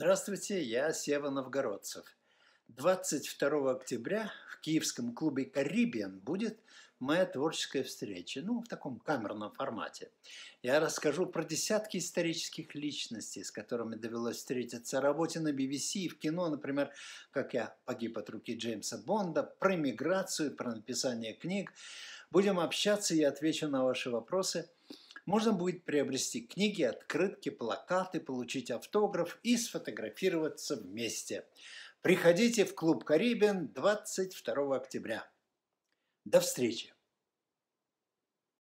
Здравствуйте, я Сева Новгородцев. 22 октября в киевском клубе «Карибиан» будет моя творческая встреча, ну, в таком камерном формате. Я расскажу про десятки исторических личностей, с которыми довелось встретиться, о работе на BBC и в кино, например, как я погиб от руки Джеймса Бонда, про миграцию, про написание книг. Будем общаться, я отвечу на ваши вопросы – можно будет приобрести книги, открытки, плакаты, получить автограф и сфотографироваться вместе. Приходите в клуб «Карибин» 22 октября. До встречи!